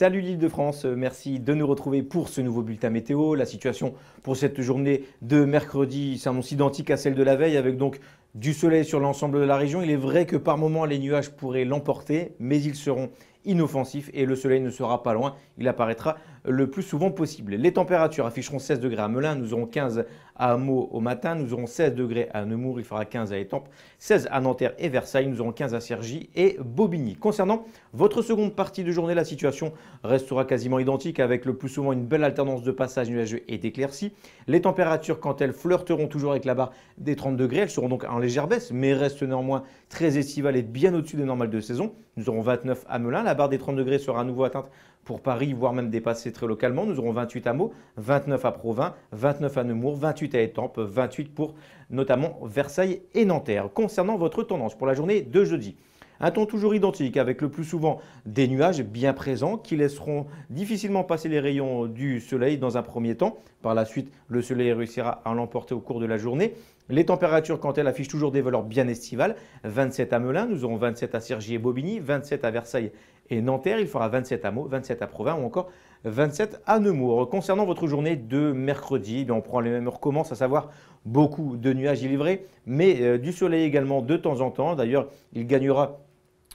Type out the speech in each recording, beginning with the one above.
Salut l'île de France, euh, merci de nous retrouver pour ce nouveau bulletin météo. La situation pour cette journée de mercredi s'annonce identique à celle de la veille avec donc du soleil sur l'ensemble de la région. Il est vrai que par moments les nuages pourraient l'emporter, mais ils seront inoffensif et le soleil ne sera pas loin, il apparaîtra le plus souvent possible. Les températures afficheront 16 degrés à Melun, nous aurons 15 à Meaux au matin, nous aurons 16 degrés à Nemours, il fera 15 à Étampes, 16 à Nanterre et Versailles, nous aurons 15 à Cergy et Bobigny. Concernant votre seconde partie de journée, la situation restera quasiment identique avec le plus souvent une belle alternance de passages nuageux et d'éclaircies. Les températures, quand elles flirteront toujours avec la barre des 30 degrés, elles seront donc en légère baisse, mais restent néanmoins très estivales et bien au-dessus des normales de saison. Nous aurons 29 à Melun, la barre des 30 degrés sera à nouveau atteinte pour Paris, voire même dépassée très localement. Nous aurons 28 à Meaux, 29 à Provins, 29 à Nemours, 28 à Étampes, 28 pour notamment Versailles et Nanterre. Concernant votre tendance pour la journée de jeudi, un temps toujours identique avec le plus souvent des nuages bien présents qui laisseront difficilement passer les rayons du soleil dans un premier temps. Par la suite, le soleil réussira à l'emporter au cours de la journée. Les températures, quant à elles, affichent toujours des valeurs bien estivales. 27 à Melun, nous aurons 27 à Cergy et Bobigny, 27 à Versailles et Nanterre, il fera 27 à Meaux, 27 à Provins ou encore 27 à Nemours. Concernant votre journée de mercredi, eh on prend les mêmes recommences, à savoir beaucoup de nuages livrés, mais euh, du soleil également de temps en temps. D'ailleurs, il gagnera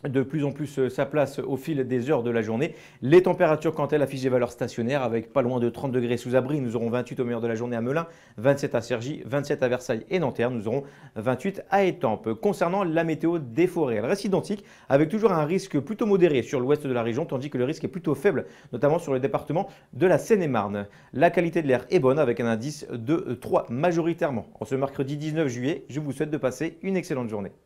de plus en plus euh, sa place au fil des heures de la journée. Les températures, quant à elles, affichent des valeurs stationnaires avec pas loin de 30 degrés sous abri. Nous aurons 28 au meilleur de la journée à Melun, 27 à Cergy, 27 à Versailles et Nanterre. Nous aurons 28 à Étampes. Concernant la météo des forêts, elle reste identique avec toujours un risque plutôt modéré sur l'ouest de la région, tandis que le risque est plutôt faible, notamment sur le département de la Seine-et-Marne. La qualité de l'air est bonne avec un indice de 3 majoritairement. En ce mercredi 19 juillet, je vous souhaite de passer une excellente journée.